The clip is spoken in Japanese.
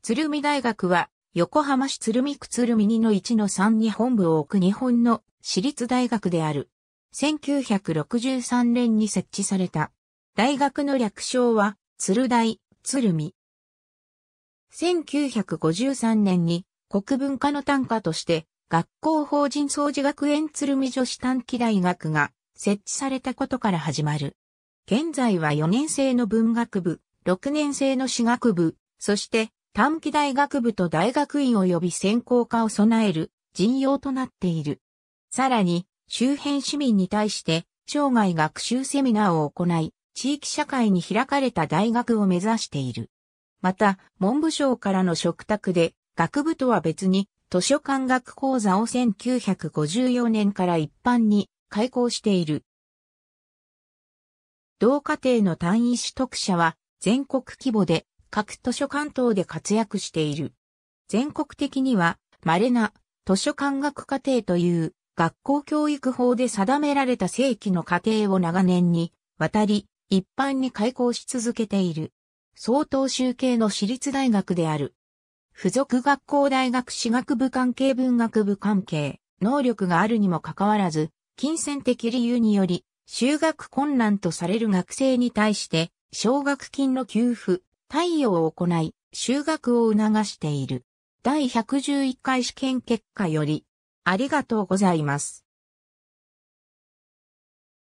鶴見大学は、横浜市鶴見区鶴見2の1の3に本部を置く日本の私立大学である。1963年に設置された。大学の略称は、鶴大、鶴見。1953年に国文化の単価として学校法人掃除学園鶴見女子短期大学が設置されたことから始まる。現在は4年生の文学部、6年生の私学部、そして短期大学部と大学院及び専攻科を備える陣容となっている。さらに、周辺市民に対して、生涯学習セミナーを行い、地域社会に開かれた大学を目指している。また、文部省からの嘱託で、学部とは別に、図書館学講座を1954年から一般に開講している。同家程の単位取得者は、全国規模で各図書館等で活躍している。全国的には、稀な図書館学課程という学校教育法で定められた正規の課程を長年に渡り、一般に開校し続けている。総統集計の私立大学である。付属学校大学私学部関係文学部関係、能力があるにもかかわらず、金銭的理由により、就学困難とされる学生に対して、奨学金の給付、太陽を行い、修学を促している。第111回試験結果より、ありがとうございます。